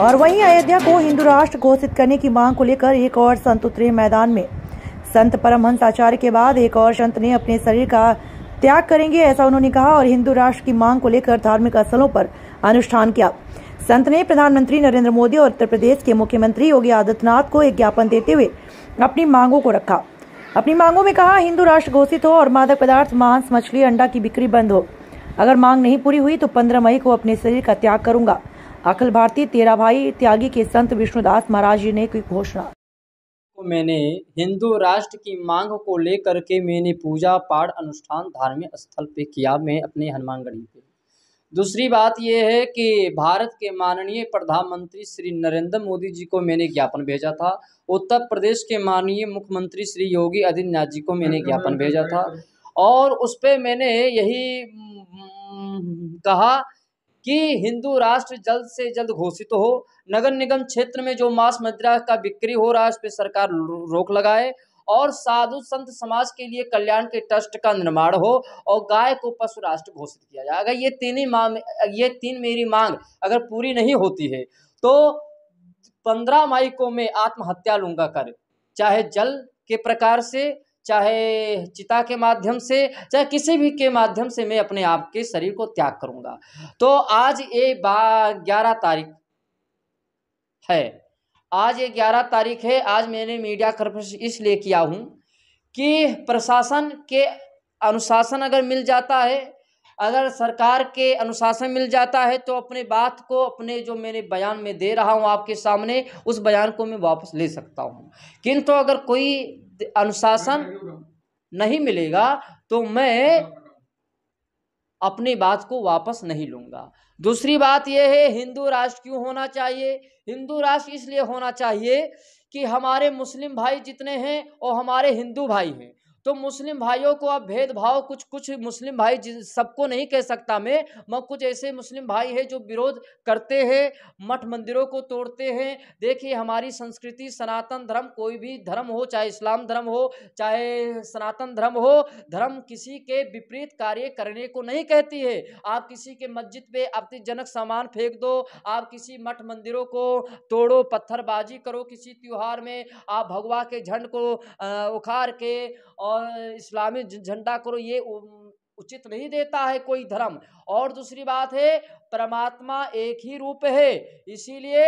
और वहीं अयोध्या को हिंदू राष्ट्र घोषित करने की मांग को लेकर एक और संत उतरे मैदान में संत परमहंस आचार्य के बाद एक और संत ने अपने शरीर का त्याग करेंगे ऐसा उन्होंने कहा और हिंदू राष्ट्र की मांग को लेकर धार्मिक स्थलों पर अनुष्ठान किया संत ने प्रधानमंत्री नरेंद्र मोदी और उत्तर प्रदेश के मुख्यमंत्री योगी आदित्यनाथ को एक ज्ञापन देते हुए अपनी मांगों को रखा अपनी मांगों में कहा हिंदू राष्ट्र घोषित हो और मादक पदार्थ मांस मछली अंडा की बिक्री बंद हो अगर मांग नहीं पूरी हुई तो पंद्रह मई को अपने शरीर का त्याग करूंगा अखिल भारतीय तेरा भाई त्यागी के संत विष्णुदास महाराज जी ने की घोषणा मैंने हिंदू राष्ट्र की मांग को लेकर के मैंने पूजा पाठ अनुष्ठान धार्मिक स्थल पे किया मैं अपने हनुमानगढ़ी पे दूसरी बात यह है कि भारत के माननीय प्रधानमंत्री श्री नरेंद्र मोदी जी को मैंने ज्ञापन भेजा था उत्तर प्रदेश के माननीय मुख्यमंत्री श्री योगी आदित्यनाथ जी को मैंने ज्ञापन भेजा था और उस पर मैंने यही हम्म, कहा कि हिंदू राष्ट्र जल्द से जल्द घोषित हो नगर निगम क्षेत्र में जो मांस मदिरा का बिक्री हो रहा है उस पर सरकार रोक लगाए और साधु संत समाज के लिए कल्याण के ट्रस्ट का निर्माण हो और गाय को पशु राष्ट्र घोषित किया जाए अगर ये तीन ही मांग ये तीन मेरी मांग अगर पूरी नहीं होती है तो पंद्रह मई को मैं आत्महत्या लूंगा कर चाहे जल के प्रकार से चाहे चिता के माध्यम से चाहे किसी भी के माध्यम से मैं अपने आप के शरीर को त्याग करूंगा तो आज ये ग्यारह तारीख है आज ये ग्यारह तारीख है आज मैंने मीडिया कन्फ्रेंस इसलिए किया हूँ कि प्रशासन के अनुशासन अगर मिल जाता है अगर सरकार के अनुशासन मिल जाता है तो अपने बात को अपने जो मैंने बयान में दे रहा हूँ आपके सामने उस बयान को मैं वापस ले सकता हूँ किंतु अगर कोई अनुशासन नहीं मिलेगा तो मैं अपनी बात को वापस नहीं लूँगा दूसरी बात यह है हिंदू राष्ट्र क्यों होना चाहिए हिंदू राष्ट्र इसलिए होना चाहिए कि हमारे मुस्लिम भाई जितने हैं और हमारे हिंदू भाई हैं तो मुस्लिम भाइयों को अब भेदभाव कुछ कुछ मुस्लिम भाई सबको नहीं कह सकता मैं मैं कुछ ऐसे मुस्लिम भाई हैं जो विरोध करते हैं मठ मंदिरों को तोड़ते हैं देखिए हमारी संस्कृति सनातन धर्म कोई भी धर्म हो चाहे इस्लाम धर्म हो चाहे सनातन धर्म हो धर्म किसी के विपरीत कार्य करने को नहीं कहती है आप किसी के मस्जिद पर आपत्तिजनक सामान फेंक दो आप किसी मठ मंदिरों को तोड़ो पत्थरबाजी करो किसी त्यौहार में आप भगवा के झंड को उखाड़ के और और इस्लामी झंडा करो ये उचित नहीं देता है कोई धर्म और दूसरी बात है परमात्मा एक ही रूप है इसीलिए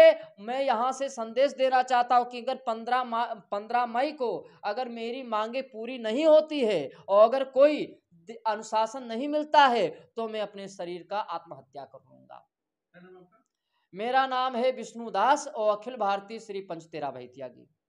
मैं यहाँ से संदेश देना चाहता हूँ कि अगर पंद्रह पंद्रह मई को अगर मेरी मांगे पूरी नहीं होती है और अगर कोई अनुशासन नहीं मिलता है तो मैं अपने शरीर का आत्महत्या कर लूंगा मेरा नाम है विष्णु दास और अखिल भारतीय श्री पंचतेरा भैतिया जी